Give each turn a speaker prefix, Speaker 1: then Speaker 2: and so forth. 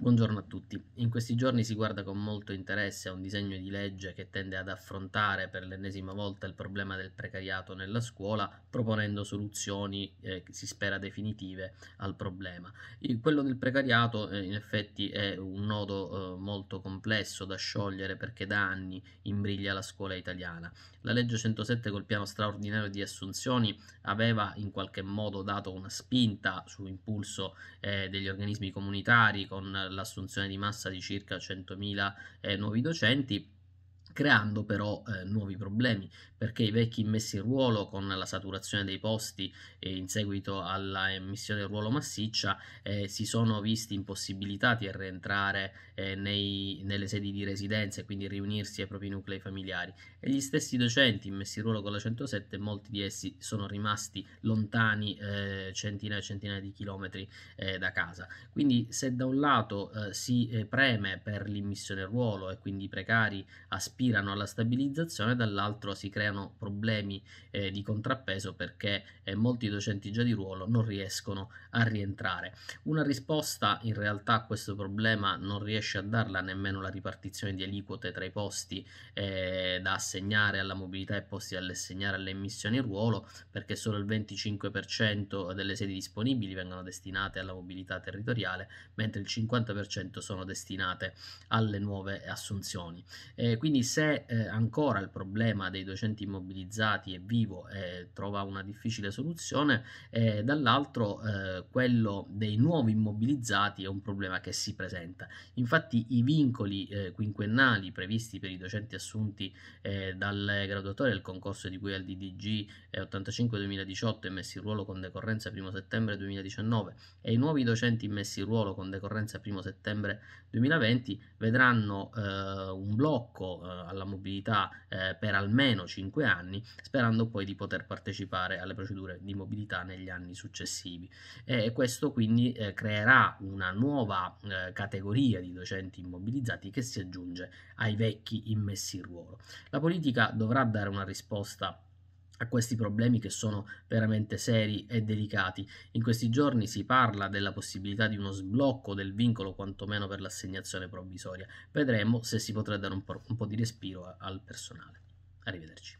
Speaker 1: Buongiorno a tutti. In questi giorni si guarda con molto interesse a un disegno di legge che tende ad affrontare per l'ennesima volta il problema del precariato nella scuola, proponendo soluzioni eh, si spera definitive al problema. Il, quello del precariato eh, in effetti è un nodo eh, molto complesso da sciogliere perché da anni imbriglia la scuola italiana. La legge 107 col piano straordinario di assunzioni aveva in qualche modo dato una spinta su impulso eh, degli organismi comunitari con l'assunzione di massa di circa 100.000 eh, nuovi docenti creando però eh, nuovi problemi perché i vecchi immessi in ruolo con la saturazione dei posti eh, in seguito alla emissione del ruolo massiccia eh, si sono visti impossibilitati a rientrare eh, nei, nelle sedi di residenza e quindi riunirsi ai propri nuclei familiari e gli stessi docenti immessi in ruolo con la 107 molti di essi sono rimasti lontani eh, centinaia e centinaia di chilometri eh, da casa quindi se da un lato si preme per l'immissione in ruolo e quindi i precari aspirano aspirano alla stabilizzazione, dall'altro si creano problemi eh, di contrappeso perché eh, molti docenti già di ruolo non riescono a rientrare. Una risposta in realtà a questo problema non riesce a darla nemmeno la ripartizione di aliquote tra i posti eh, da assegnare alla mobilità e posti da assegnare alle immissioni ruolo, perché solo il 25% delle sedi disponibili vengono destinate alla mobilità territoriale, mentre il 50% sono destinate alle nuove assunzioni. Eh, quindi se eh, ancora il problema dei docenti immobilizzati è vivo e eh, trova una difficile soluzione, eh, dall'altro eh, quello dei nuovi immobilizzati è un problema che si presenta. Infatti i vincoli eh, quinquennali previsti per i docenti assunti eh, dal graduatore del concorso di cui al DDG 85-2018 immessi in ruolo con decorrenza 1 settembre 2019 e i nuovi docenti immessi in ruolo con decorrenza 1 settembre 2020 vedranno un blocco alla mobilità eh, per almeno 5 anni, sperando poi di poter partecipare alle procedure di mobilità negli anni successivi. E questo quindi eh, creerà una nuova eh, categoria di docenti immobilizzati che si aggiunge ai vecchi immessi in ruolo. La politica dovrà dare una risposta a questi problemi che sono veramente seri e delicati. In questi giorni si parla della possibilità di uno sblocco del vincolo quantomeno per l'assegnazione provvisoria. Vedremo se si potrà dare un po', un po di respiro al personale. Arrivederci.